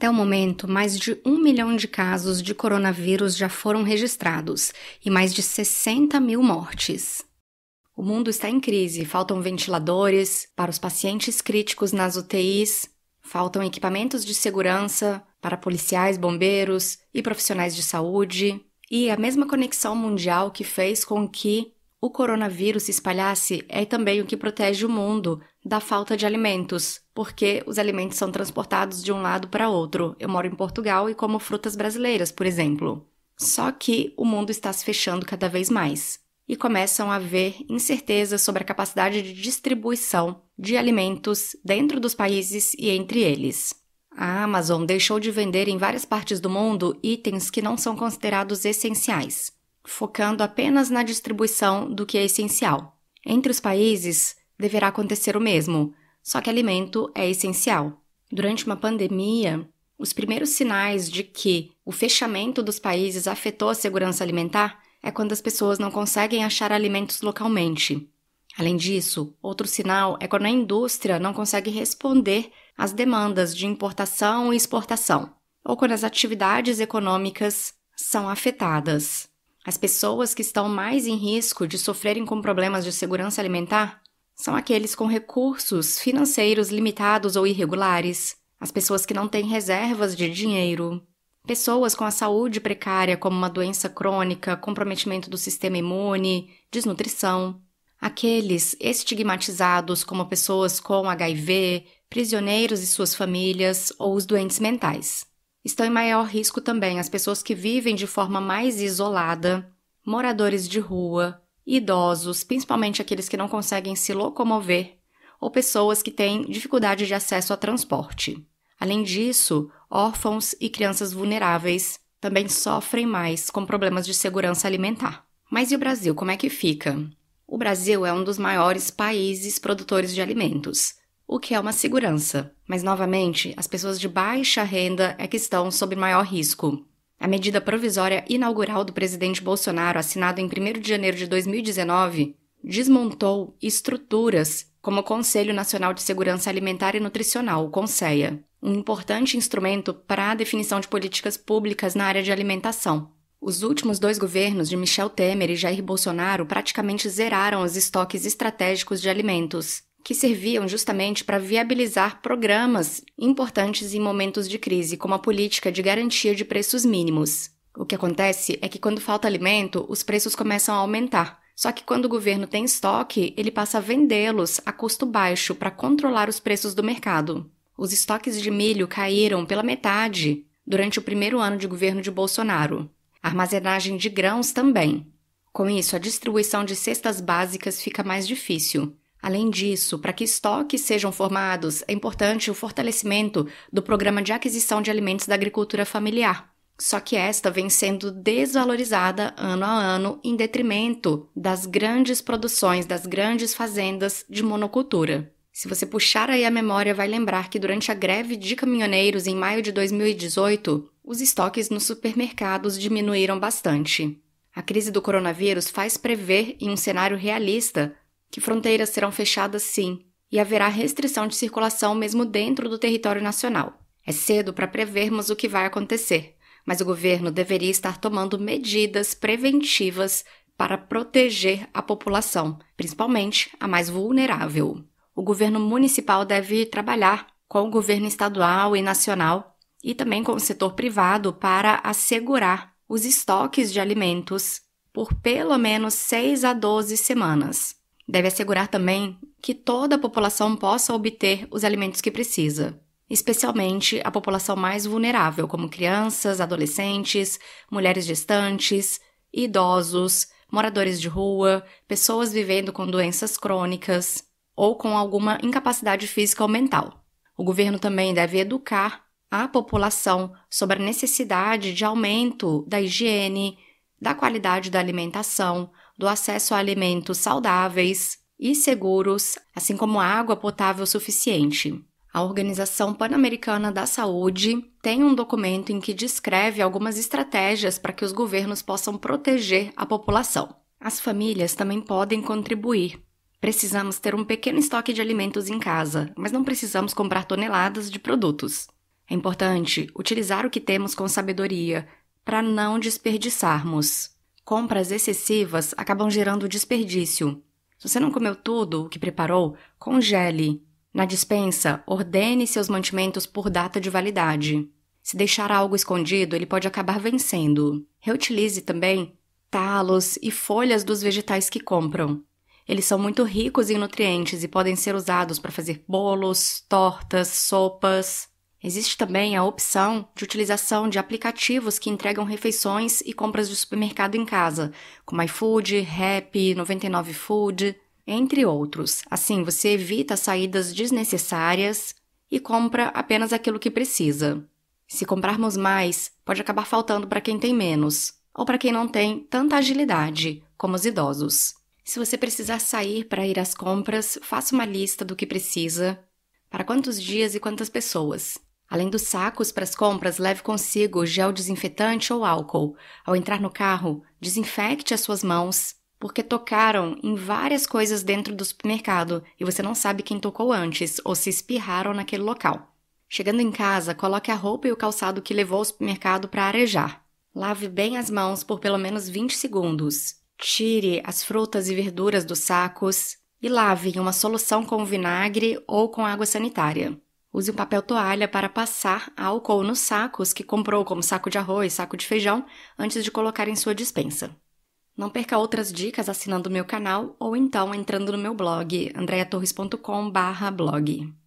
até o momento, mais de um milhão de casos de coronavírus já foram registrados e mais de 60 mil mortes. O mundo está em crise, faltam ventiladores para os pacientes críticos nas UTIs, faltam equipamentos de segurança para policiais, bombeiros e profissionais de saúde, e a mesma conexão mundial que fez com que o coronavírus se espalhasse é também o que protege o mundo da falta de alimentos, porque os alimentos são transportados de um lado para outro. Eu moro em Portugal e como frutas brasileiras, por exemplo. Só que o mundo está se fechando cada vez mais e começam a haver incertezas sobre a capacidade de distribuição de alimentos dentro dos países e entre eles. A Amazon deixou de vender em várias partes do mundo itens que não são considerados essenciais focando apenas na distribuição do que é essencial. Entre os países, deverá acontecer o mesmo, só que alimento é essencial. Durante uma pandemia, os primeiros sinais de que o fechamento dos países afetou a segurança alimentar é quando as pessoas não conseguem achar alimentos localmente. Além disso, outro sinal é quando a indústria não consegue responder às demandas de importação e exportação, ou quando as atividades econômicas são afetadas. As pessoas que estão mais em risco de sofrerem com problemas de segurança alimentar são aqueles com recursos financeiros limitados ou irregulares, as pessoas que não têm reservas de dinheiro, pessoas com a saúde precária, como uma doença crônica, comprometimento do sistema imune, desnutrição, aqueles estigmatizados como pessoas com HIV, prisioneiros e suas famílias ou os doentes mentais estão em maior risco também as pessoas que vivem de forma mais isolada, moradores de rua, idosos, principalmente aqueles que não conseguem se locomover, ou pessoas que têm dificuldade de acesso a transporte. Além disso, órfãos e crianças vulneráveis também sofrem mais com problemas de segurança alimentar. Mas e o Brasil, como é que fica? O Brasil é um dos maiores países produtores de alimentos o que é uma segurança. Mas, novamente, as pessoas de baixa renda é que estão sob maior risco. A medida provisória inaugural do presidente Bolsonaro, assinada em 1 de janeiro de 2019, desmontou estruturas como o Conselho Nacional de Segurança Alimentar e Nutricional, o CONSEA, um importante instrumento para a definição de políticas públicas na área de alimentação. Os últimos dois governos de Michel Temer e Jair Bolsonaro praticamente zeraram os estoques estratégicos de alimentos, que serviam justamente para viabilizar programas importantes em momentos de crise, como a política de garantia de preços mínimos. O que acontece é que quando falta alimento, os preços começam a aumentar. Só que quando o governo tem estoque, ele passa a vendê-los a custo baixo para controlar os preços do mercado. Os estoques de milho caíram pela metade durante o primeiro ano de governo de Bolsonaro. A armazenagem de grãos também. Com isso, a distribuição de cestas básicas fica mais difícil, Além disso, para que estoques sejam formados, é importante o fortalecimento do programa de aquisição de alimentos da agricultura familiar. Só que esta vem sendo desvalorizada ano a ano em detrimento das grandes produções, das grandes fazendas de monocultura. Se você puxar aí a memória, vai lembrar que durante a greve de caminhoneiros em maio de 2018, os estoques nos supermercados diminuíram bastante. A crise do coronavírus faz prever, em um cenário realista, que fronteiras serão fechadas sim e haverá restrição de circulação mesmo dentro do território nacional. É cedo para prevermos o que vai acontecer, mas o governo deveria estar tomando medidas preventivas para proteger a população, principalmente a mais vulnerável. O governo municipal deve trabalhar com o governo estadual e nacional e também com o setor privado para assegurar os estoques de alimentos por pelo menos 6 a 12 semanas. Deve assegurar também que toda a população possa obter os alimentos que precisa, especialmente a população mais vulnerável, como crianças, adolescentes, mulheres gestantes, idosos, moradores de rua, pessoas vivendo com doenças crônicas ou com alguma incapacidade física ou mental. O governo também deve educar a população sobre a necessidade de aumento da higiene, da qualidade da alimentação, do acesso a alimentos saudáveis e seguros, assim como água potável suficiente. A Organização Pan-Americana da Saúde tem um documento em que descreve algumas estratégias para que os governos possam proteger a população. As famílias também podem contribuir. Precisamos ter um pequeno estoque de alimentos em casa, mas não precisamos comprar toneladas de produtos. É importante utilizar o que temos com sabedoria para não desperdiçarmos. Compras excessivas acabam gerando desperdício. Se você não comeu tudo o que preparou, congele. Na dispensa, ordene seus mantimentos por data de validade. Se deixar algo escondido, ele pode acabar vencendo. Reutilize também talos e folhas dos vegetais que compram. Eles são muito ricos em nutrientes e podem ser usados para fazer bolos, tortas, sopas. Existe também a opção de utilização de aplicativos que entregam refeições e compras de supermercado em casa, como iFood, Rap, 99 Food, entre outros. Assim, você evita saídas desnecessárias e compra apenas aquilo que precisa. Se comprarmos mais, pode acabar faltando para quem tem menos, ou para quem não tem tanta agilidade, como os idosos. Se você precisar sair para ir às compras, faça uma lista do que precisa, para quantos dias e quantas pessoas. Além dos sacos para as compras, leve consigo gel desinfetante ou álcool. Ao entrar no carro, desinfecte as suas mãos, porque tocaram em várias coisas dentro do supermercado e você não sabe quem tocou antes ou se espirraram naquele local. Chegando em casa, coloque a roupa e o calçado que levou ao supermercado para arejar. Lave bem as mãos por pelo menos 20 segundos. Tire as frutas e verduras dos sacos e lave em uma solução com vinagre ou com água sanitária. Use o papel toalha para passar álcool nos sacos que comprou, como saco de arroz, saco de feijão, antes de colocar em sua dispensa. Não perca outras dicas assinando o meu canal ou então entrando no meu blog, andreatorres.com/blog.